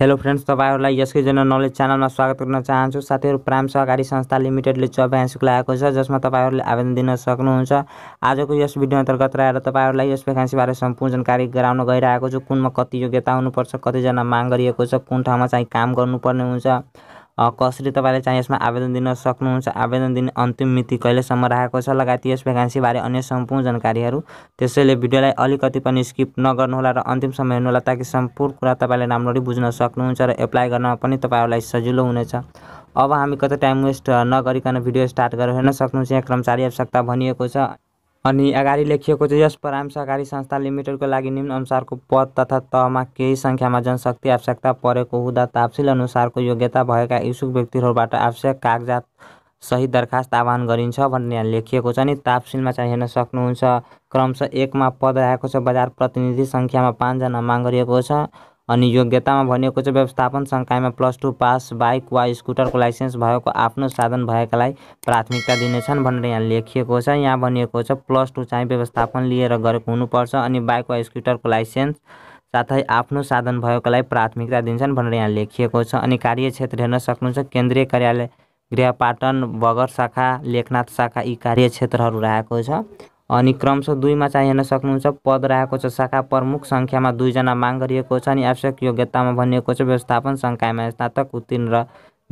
hello friends तपाईँहरूलाई यसकै जन नलेज च्यानलमा स्वागत गर्न चाहन्छु साथीहरू प्राम सहकारी संस्था लिमिटेडले चपायाँ शुल्क आएको छ जसमा तपाईँहरूले आवेदन दिन सक्नुहुन्छ आजको यस भिडियो अन्तर्गत रहेर तपाईँहरूलाई यस भ्याकेन्सीबारे सम्पूर्ण जानकारी गराउन गइरहेको छु कुनमा कति योग्यता हुनुपर्छ कतिजना माग गरिएको छ कुन ठाउँमा चाहिँ काम गर्नुपर्ने हुन्छ कसरी तपाईँले चाहिँ यसमा आवेदन दिन सक्नुहुन्छ आवेदन दिने अन्तिम मिति कहिलेसम्म राखेको छ लगायत यस भ्याकेन्सीबारे अन्य सम्पूर्ण जानकारीहरू त्यसैले भिडियोलाई अलिकति पनि स्किप नगर्नुहोला र अन्तिम समय हेर्नुहोला ताकि सम्पूर्ण कुरा तपाईँले राम्ररी बुझ्न सक्नुहुन्छ र एप्लाई गर्नमा पनि तपाईँहरूलाई सजिलो हुनेछ अब हामी कतै टाइम वेस्ट नगरिकन भिडियो स्टार्ट गरेर हेर्न सक्नुहुन्छ यहाँ कर्मचारी आवश्यकता भनिएको छ अनि अगाडि लेखिएको छ यस परामर्श सहकारी संस्था लिमिटेडको लागि निम्न अनुसारको पद तथा तहमा केही सङ्ख्यामा जनशक्ति आवश्यकता परेको हुँदा तापसिल अनुसारको योग्यता भएका इच्छुक व्यक्तिहरूबाट आवश्यक कागजात सहित दरखास्त आह्वान गरिन्छ भन्ने लेखिएको छ नि तापसिलमा चाहिँ हेर्न सक्नुहुन्छ क्रमशः एकमा पद रहेको छ बजार प्रतिनिधि सङ्ख्यामा पाँचजना माग गरिएको छ अनि योग्यतामा भनिएको छ व्यवस्थापन संकायमा प्लस टू पास बाइक वा स्कुटरको लाइसेन्स भएको आफ्नो साधन भएकालाई प्राथमिकता दिनेछन् भनेर यहाँ लेखिएको छ यहाँ भनिएको छ प्लस टू चाहिँ व्यवस्थापन लिएर गरेको हुनुपर्छ अनि बाइक वा स्कुटरको लाइसेन्स साथै आफ्नो साधन भएकोलाई प्राथमिकता दिन्छन् भनेर यहाँ लेखिएको छ अनि कार्यक्षेत्र हेर्न सक्नुहुन्छ केन्द्रीय कार्यालय गृहपाटन बगर शाखा लेखनाथ शाखा यी कार्यक्षेत्रहरू रहेको छ अनि क्रमशः दुईमा चाहिँ हेर्न सक्नुहुन्छ पद रहेको छ शाखा प्रमुख सङ्ख्यामा दुईजना माग गरिएको छ अनि आवश्यक योग्यतामा भनिएको छ व्यवस्थापन सङ्कायमा स्नातक उत्तीर्ण र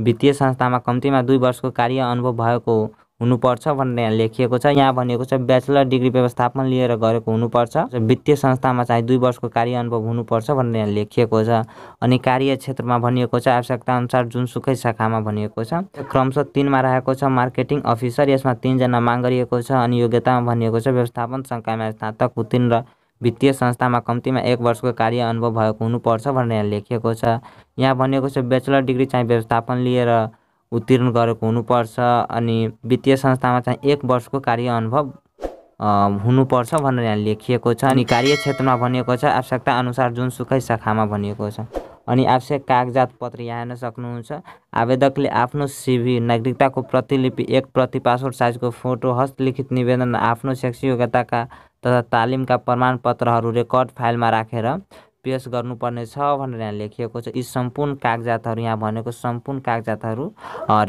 वित्तीय संस्थामा कम्तीमा दुई वर्षको कार्य अनुभव भएको हो हुनुपर्छ भनेर यहाँ लेखिएको छ यहाँ भनेको छ ब्याचलर डिग्री व्यवस्थापन लिएर गरेको हुनुपर्छ वित्तीय संस्थामा चाहिँ दुई वर्षको कार्य अनुभव हुनुपर्छ भनेर यहाँ लेखिएको छ अनि कार्य क्षेत्रमा भनिएको छ आवश्यकताअनुसार जुनसुकै शाखामा भनिएको छ क्रमशः तिनमा रहेको छ मार्केटिङ अफिसर यसमा तिनजना माग गरिएको छ अनि योग्यतामा भनिएको छ व्यवस्थापन सङ्ख्यामा स्नातक उत्तीर्ण र वित्तीय संस्थामा कम्तीमा एक वर्षको कार्य अनुभव भएको हुनुपर्छ भनेर यहाँ लेखिएको छ यहाँ भनेको छ ब्याचलर डिग्री चाहिँ व्यवस्थापन लिएर उत्तीर्ण गरेको हुनुपर्छ अनि वित्तीय संस्थामा चाहिँ एक वर्षको कार्य अनुभव हुनुपर्छ भनेर यहाँ लेखिएको छ अनि कार्यक्षेत्रमा भनिएको छ आवश्यकता अनुसार जुन सुखै शाखामा भनिएको छ अनि आवश्यक कागजात पत्र यहाँ हेर्न सक्नुहुन्छ आवेदकले आफ्नो सिभी नागरिकताको प्रतिलिपि एक प्रति पासपोर्ट साइजको फोटो हस्तलिखित निवेदन आफ्नो शैक्षिक योग्यताका तथा तालिमका प्रमाणपत्रहरू रेकर्ड फाइलमा राखेर पेस छ भनेर यहाँ लेखिएको छ यी सम्पूर्ण कागजातहरू यहाँ भनेको सम्पूर्ण कागजातहरू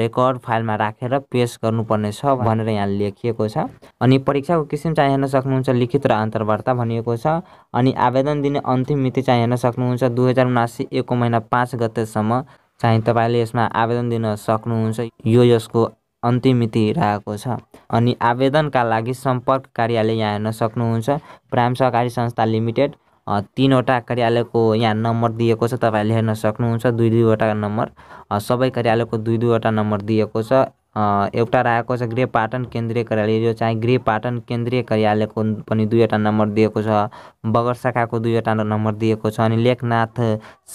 रेकर्ड फाइलमा राखेर रा पेस छ भनेर यहाँ लेखिएको छ अनि परीक्षाको किसिम चाहिँ हेर्न सक्नुहुन्छ लिखित र अन्तर्वार्ता भनिएको छ अनि आवेदन दिने अन्तिम मिति चाहिँ हेर्न सक्नुहुन्छ दुई हजार उनासी एकको महिना पाँच गतेसम्म चाहिँ तपाईँले यसमा आवेदन दिन सक्नुहुन्छ यो यसको अन्तिम मिति रहेको छ अनि आवेदनका लागि सम्पर्क कार्यालय यहाँ हेर्न सक्नुहुन्छ प्राम सहकारी संस्था लिमिटेड तिनवटा कार्यालयको यहाँ नम्बर दिएको छ तपाईँहरूले हेर्न सक्नुहुन्छ दुई दुईवटा नम्बर सबै कार्यालयको दुई दुईवटा नम्बर दिएको छ एउटा रहेको छ गृह पाटन केन्द्रीय कार्यालय यो चाहिँ गृह पाटन केन्द्रीय कार्यालयको पनि दुईवटा नम्बर दिएको छ बगर शाखाको दुईवटा नम्बर दिएको छ अनि लेखनाथ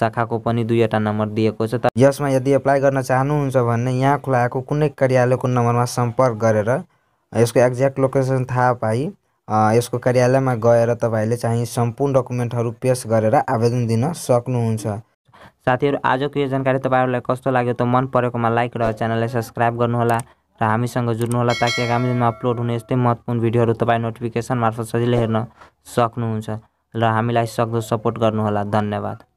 शाखाको पनि दुईवटा नम्बर दिएको छ यसमा यदि एप्लाई गर्न चाहनुहुन्छ भने यहाँ खुलाएको कुनै कार्यालयको नम्बरमा सम्पर्क गरेर यसको एक्ज्याक्ट लोकेसन थाहा पाई यसको कार्यालयमा गएर तपाईँहरूले चाहिँ सम्पूर्ण डकुमेन्टहरू पेस गरेर आवेदन दिन सक्नुहुन्छ साथीहरू आजको यो जानकारी तपाईँहरूलाई कस्तो लाग्यो त मन परेकोमा लाइक र च्यानललाई सब्सक्राइब गर्नुहोला र हामीसँग जुड्नुहोला ताकि आगामी दिनमा अपलोड हुने यस्तै महत्त्वपूर्ण भिडियोहरू तपाईँ नोटिफिकेसन मार्फत सजिलै हेर्न सक्नुहुन्छ र हामीलाई सक्दो सपोर्ट गर्नुहोला धन्यवाद